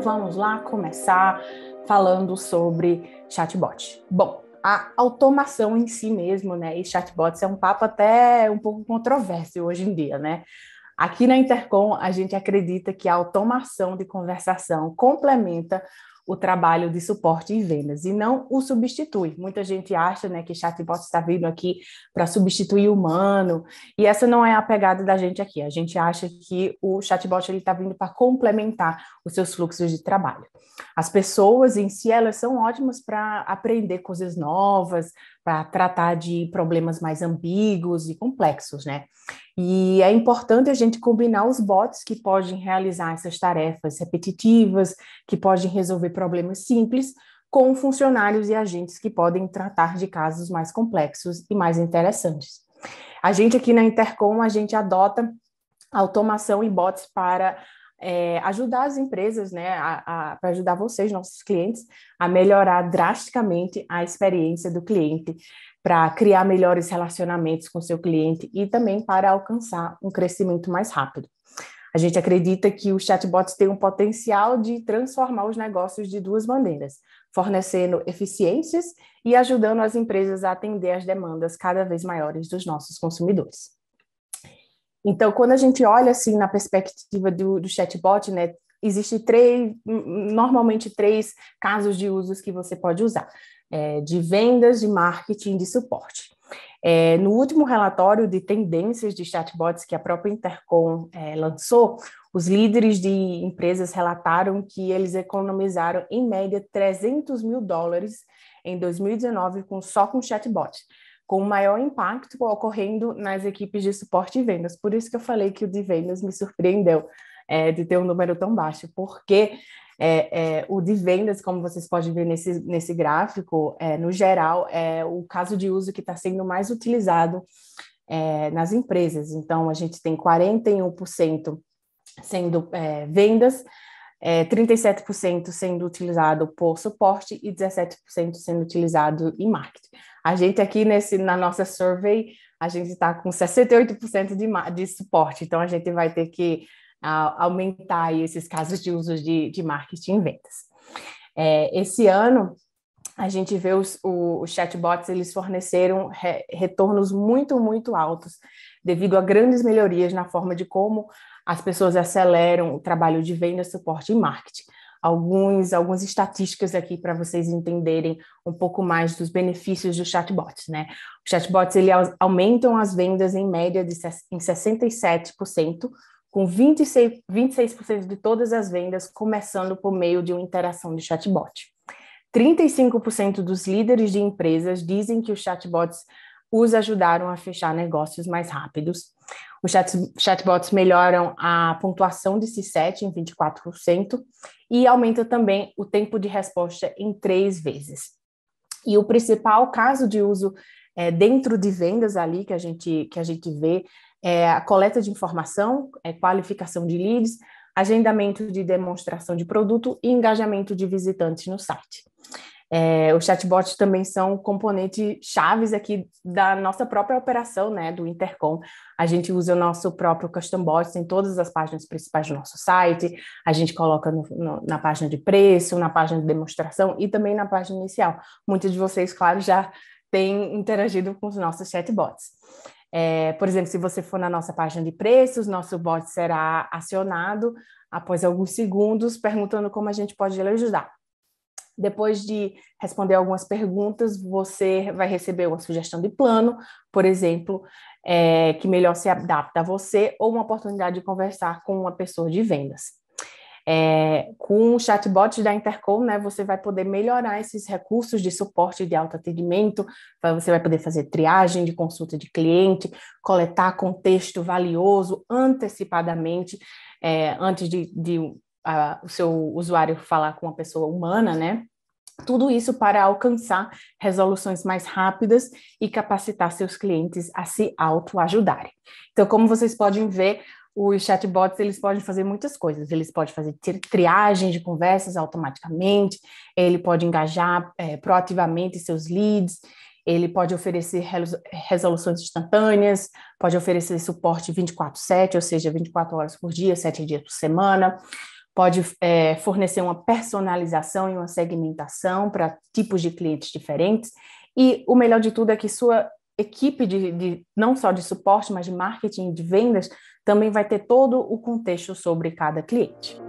vamos lá começar falando sobre chatbot. Bom, a automação em si mesmo, né? E chatbots é um papo até um pouco controverso hoje em dia, né? Aqui na Intercom, a gente acredita que a automação de conversação complementa o trabalho de suporte e vendas e não o substitui. Muita gente acha né, que chatbot está vindo aqui para substituir o humano e essa não é a pegada da gente aqui. A gente acha que o chatbot está vindo para complementar os seus fluxos de trabalho. As pessoas em si elas são ótimas para aprender coisas novas, para tratar de problemas mais ambíguos e complexos, né? E é importante a gente combinar os bots que podem realizar essas tarefas repetitivas, que podem resolver problemas simples, com funcionários e agentes que podem tratar de casos mais complexos e mais interessantes. A gente aqui na Intercom, a gente adota automação e bots para é, ajudar as empresas, né, para ajudar vocês, nossos clientes, a melhorar drasticamente a experiência do cliente, para criar melhores relacionamentos com seu cliente e também para alcançar um crescimento mais rápido. A gente acredita que os chatbots têm um potencial de transformar os negócios de duas maneiras, fornecendo eficiências e ajudando as empresas a atender às demandas cada vez maiores dos nossos consumidores. Então, quando a gente olha assim na perspectiva do, do chatbot, né, existe três, hum, hum, normalmente três casos de usos que você pode usar, é, de vendas, de marketing, de suporte. É, no último relatório de tendências de chatbots que a própria Intercom é, lançou, os líderes de empresas relataram que eles economizaram, em média, 300 mil dólares em 2019 com, só com chatbots com maior impacto ocorrendo nas equipes de suporte e vendas. Por isso que eu falei que o de vendas me surpreendeu é, de ter um número tão baixo, porque é, é, o de vendas, como vocês podem ver nesse, nesse gráfico, é, no geral, é o caso de uso que está sendo mais utilizado é, nas empresas. Então, a gente tem 41% sendo é, vendas, é, 37% sendo utilizado por suporte e 17% sendo utilizado em marketing. A gente aqui nesse, na nossa survey, a gente está com 68% de, de suporte, então a gente vai ter que a, aumentar esses casos de uso de, de marketing em vendas. É, esse ano, a gente vê os, o, os chatbots, eles forneceram re, retornos muito, muito altos, devido a grandes melhorias na forma de como as pessoas aceleram o trabalho de venda, suporte e marketing. Alguns, algumas estatísticas aqui para vocês entenderem um pouco mais dos benefícios do chatbot. né? Os chatbots ele aumentam as vendas em média de, em 67%, com 26%, 26 de todas as vendas começando por meio de uma interação de chatbot. 35% dos líderes de empresas dizem que os chatbots os ajudaram a fechar negócios mais rápidos. Os chatbots melhoram a pontuação de C7 em 24% e aumenta também o tempo de resposta em três vezes. E o principal caso de uso é, dentro de vendas ali que a gente, que a gente vê é a coleta de informação, é qualificação de leads, agendamento de demonstração de produto e engajamento de visitantes no site. É, os chatbots também são componentes chaves aqui da nossa própria operação, né, do Intercom. A gente usa o nosso próprio custom bot em todas as páginas principais do nosso site, a gente coloca no, no, na página de preço, na página de demonstração e também na página inicial. Muitos de vocês, claro, já têm interagido com os nossos chatbots. É, por exemplo, se você for na nossa página de preços, nosso bot será acionado após alguns segundos, perguntando como a gente pode lhe ajudar. Depois de responder algumas perguntas, você vai receber uma sugestão de plano, por exemplo, é, que melhor se adapta a você, ou uma oportunidade de conversar com uma pessoa de vendas. É, com o chatbot da Intercom, né, você vai poder melhorar esses recursos de suporte de autoatendimento, você vai poder fazer triagem de consulta de cliente, coletar contexto valioso antecipadamente, é, antes de, de a, ah, o seu usuário falar com uma pessoa humana, né? Tudo isso para alcançar resoluções mais rápidas e capacitar seus clientes a se autoajudarem. Então, como vocês podem ver, os chatbots eles podem fazer muitas coisas. Eles podem fazer triagem de conversas automaticamente, ele pode engajar é, proativamente seus leads, ele pode oferecer resoluções instantâneas, pode oferecer suporte 24/7, ou seja, 24 horas por dia, 7 dias por semana pode é, fornecer uma personalização e uma segmentação para tipos de clientes diferentes. E o melhor de tudo é que sua equipe de, de, não só de suporte, mas de marketing, e de vendas, também vai ter todo o contexto sobre cada cliente.